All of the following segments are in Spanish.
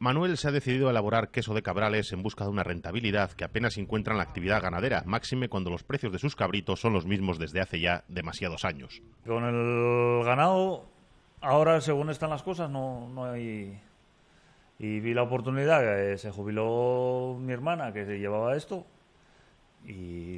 Manuel se ha decidido a elaborar queso de cabrales en busca de una rentabilidad que apenas encuentra en la actividad ganadera, máxime cuando los precios de sus cabritos son los mismos desde hace ya demasiados años. Con el ganado, ahora según están las cosas, no, hay... Y vi la oportunidad, se jubiló mi hermana que llevaba esto y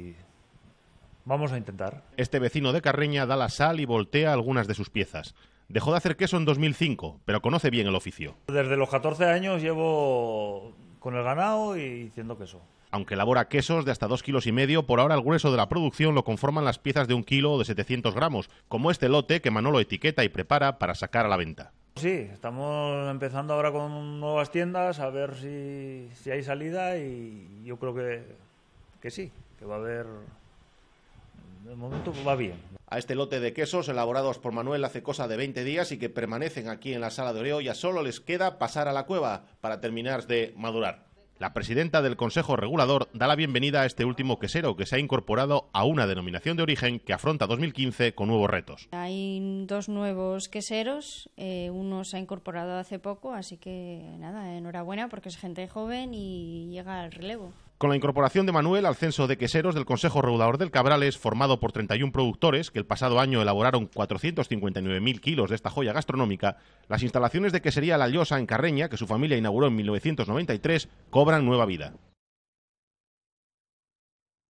Vamos a intentar. Este vecino de Carreña da la sal y voltea algunas de sus piezas. Dejó de hacer queso en 2005, pero conoce bien el oficio. Desde los 14 años llevo con el ganado y haciendo queso. Aunque elabora quesos de hasta 2 kilos y medio, por ahora el grueso de la producción lo conforman las piezas de un kilo o de 700 gramos, como este lote que Manolo etiqueta y prepara para sacar a la venta. Sí, estamos empezando ahora con nuevas tiendas, a ver si, si hay salida y yo creo que, que sí, que va a haber de momento va bien. A este lote de quesos elaborados por Manuel hace cosa de 20 días y que permanecen aquí en la sala de Oreo ya solo les queda pasar a la cueva para terminar de madurar. La presidenta del Consejo Regulador da la bienvenida a este último quesero que se ha incorporado a una denominación de origen que afronta 2015 con nuevos retos. Hay dos nuevos queseros, eh, uno se ha incorporado hace poco, así que nada, enhorabuena porque es gente joven y llega al relevo. Con la incorporación de Manuel al censo de queseros del Consejo Regulador del Cabrales, formado por 31 productores que el pasado año elaboraron 459.000 kilos de esta joya gastronómica, las instalaciones de quesería La Llosa en Carreña, que su familia inauguró en 1993, cobran nueva vida.